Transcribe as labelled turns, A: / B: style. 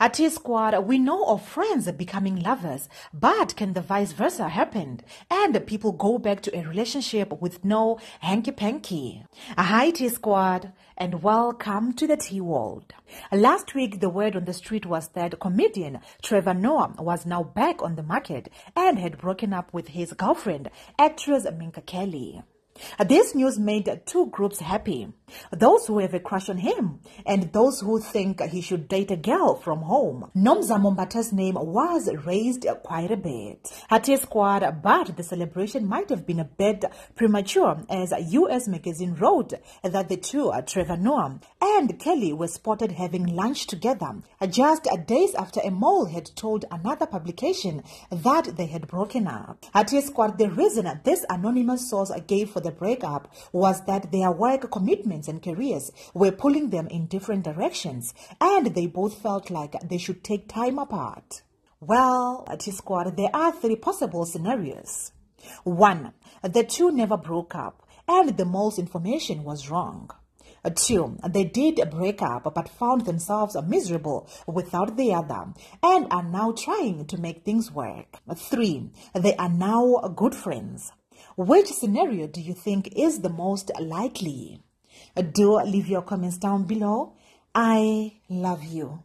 A: At T squad, we know of friends becoming lovers, but can the vice versa happen? And people go back to a relationship with no hanky panky. Hi, T Squad, and welcome to the T World. Last week, the word on the street was that comedian Trevor Noah was now back on the market and had broken up with his girlfriend, actress Minka Kelly. Uh, this news made two groups happy those who have a crush on him and those who think he should date a girl from home. Nomza Mombata's name was raised quite a bit. Hati squad, but the celebration might have been a bit premature as US Magazine wrote that the two, uh, Trevor Noah and Kelly, were spotted having lunch together uh, just days after a mole had told another publication that they had broken up. Hati squad, the reason this anonymous source gave for the breakup was that their work commitments and careers were pulling them in different directions, and they both felt like they should take time apart. Well, T Squad, there are three possible scenarios. One, the two never broke up, and the mole's information was wrong. Two, they did break up but found themselves miserable without the other and are now trying to make things work. Three, they are now good friends. Which scenario do you think is the most likely? Do leave your comments down below. I love you.